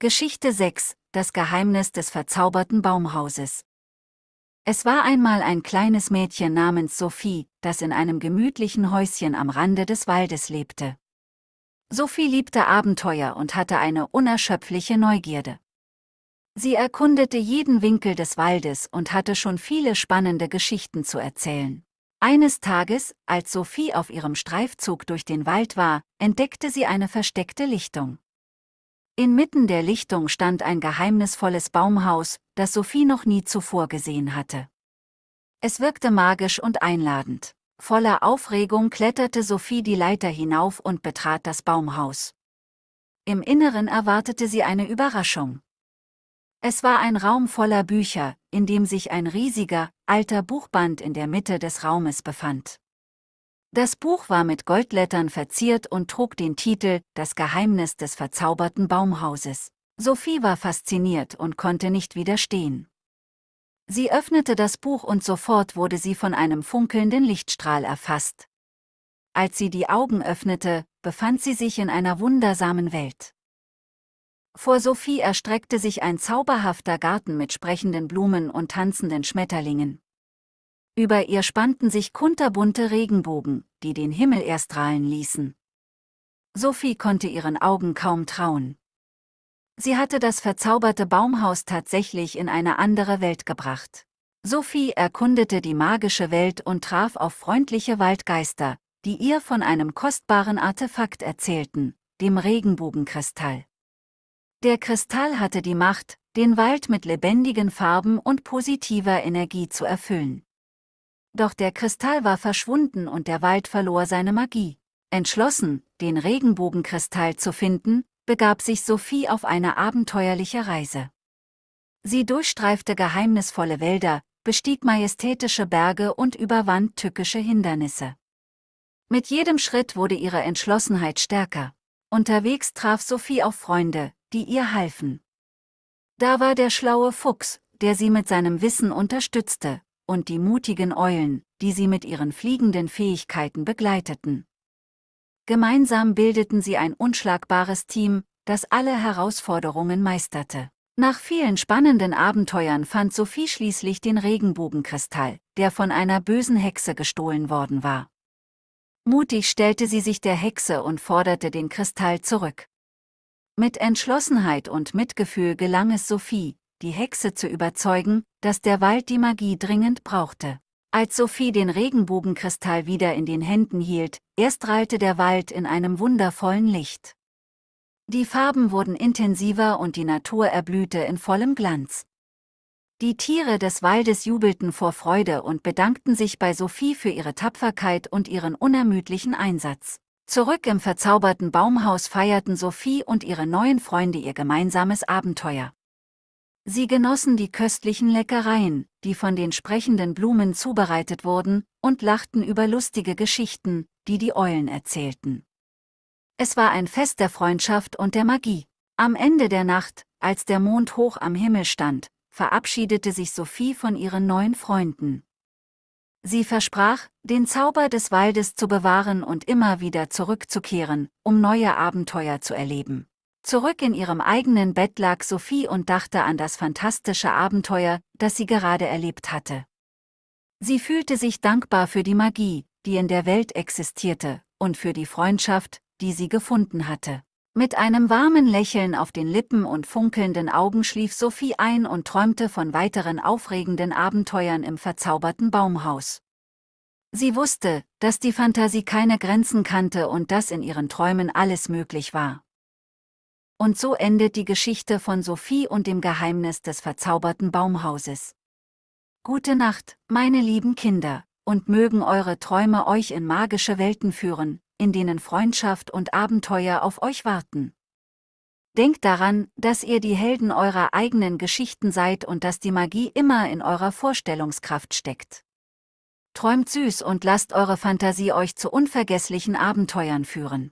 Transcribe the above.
Geschichte 6 Das Geheimnis des verzauberten Baumhauses Es war einmal ein kleines Mädchen namens Sophie, das in einem gemütlichen Häuschen am Rande des Waldes lebte. Sophie liebte Abenteuer und hatte eine unerschöpfliche Neugierde. Sie erkundete jeden Winkel des Waldes und hatte schon viele spannende Geschichten zu erzählen. Eines Tages, als Sophie auf ihrem Streifzug durch den Wald war, entdeckte sie eine versteckte Lichtung. Inmitten der Lichtung stand ein geheimnisvolles Baumhaus, das Sophie noch nie zuvor gesehen hatte. Es wirkte magisch und einladend. Voller Aufregung kletterte Sophie die Leiter hinauf und betrat das Baumhaus. Im Inneren erwartete sie eine Überraschung. Es war ein Raum voller Bücher, in dem sich ein riesiger, alter Buchband in der Mitte des Raumes befand. Das Buch war mit Goldlettern verziert und trug den Titel Das Geheimnis des verzauberten Baumhauses. Sophie war fasziniert und konnte nicht widerstehen. Sie öffnete das Buch und sofort wurde sie von einem funkelnden Lichtstrahl erfasst. Als sie die Augen öffnete, befand sie sich in einer wundersamen Welt. Vor Sophie erstreckte sich ein zauberhafter Garten mit sprechenden Blumen und tanzenden Schmetterlingen. Über ihr spannten sich kunterbunte Regenbogen, die den Himmel erstrahlen ließen. Sophie konnte ihren Augen kaum trauen. Sie hatte das verzauberte Baumhaus tatsächlich in eine andere Welt gebracht. Sophie erkundete die magische Welt und traf auf freundliche Waldgeister, die ihr von einem kostbaren Artefakt erzählten, dem Regenbogenkristall. Der Kristall hatte die Macht, den Wald mit lebendigen Farben und positiver Energie zu erfüllen. Doch der Kristall war verschwunden und der Wald verlor seine Magie. Entschlossen, den Regenbogenkristall zu finden, begab sich Sophie auf eine abenteuerliche Reise. Sie durchstreifte geheimnisvolle Wälder, bestieg majestätische Berge und überwand tückische Hindernisse. Mit jedem Schritt wurde ihre Entschlossenheit stärker. Unterwegs traf Sophie auf Freunde, die ihr halfen. Da war der schlaue Fuchs, der sie mit seinem Wissen unterstützte, und die mutigen Eulen, die sie mit ihren fliegenden Fähigkeiten begleiteten. Gemeinsam bildeten sie ein unschlagbares Team, das alle Herausforderungen meisterte. Nach vielen spannenden Abenteuern fand Sophie schließlich den Regenbogenkristall, der von einer bösen Hexe gestohlen worden war. Mutig stellte sie sich der Hexe und forderte den Kristall zurück. Mit Entschlossenheit und Mitgefühl gelang es Sophie, die Hexe zu überzeugen, dass der Wald die Magie dringend brauchte. Als Sophie den Regenbogenkristall wieder in den Händen hielt, erst strahlte der Wald in einem wundervollen Licht. Die Farben wurden intensiver und die Natur erblühte in vollem Glanz. Die Tiere des Waldes jubelten vor Freude und bedankten sich bei Sophie für ihre Tapferkeit und ihren unermüdlichen Einsatz. Zurück im verzauberten Baumhaus feierten Sophie und ihre neuen Freunde ihr gemeinsames Abenteuer. Sie genossen die köstlichen Leckereien, die von den sprechenden Blumen zubereitet wurden, und lachten über lustige Geschichten, die die Eulen erzählten. Es war ein Fest der Freundschaft und der Magie. Am Ende der Nacht, als der Mond hoch am Himmel stand, verabschiedete sich Sophie von ihren neuen Freunden. Sie versprach, den Zauber des Waldes zu bewahren und immer wieder zurückzukehren, um neue Abenteuer zu erleben. Zurück in ihrem eigenen Bett lag Sophie und dachte an das fantastische Abenteuer, das sie gerade erlebt hatte. Sie fühlte sich dankbar für die Magie, die in der Welt existierte, und für die Freundschaft, die sie gefunden hatte. Mit einem warmen Lächeln auf den Lippen und funkelnden Augen schlief Sophie ein und träumte von weiteren aufregenden Abenteuern im verzauberten Baumhaus. Sie wusste, dass die Fantasie keine Grenzen kannte und dass in ihren Träumen alles möglich war. Und so endet die Geschichte von Sophie und dem Geheimnis des verzauberten Baumhauses. Gute Nacht, meine lieben Kinder, und mögen eure Träume euch in magische Welten führen, in denen Freundschaft und Abenteuer auf euch warten. Denkt daran, dass ihr die Helden eurer eigenen Geschichten seid und dass die Magie immer in eurer Vorstellungskraft steckt. Träumt süß und lasst eure Fantasie euch zu unvergesslichen Abenteuern führen.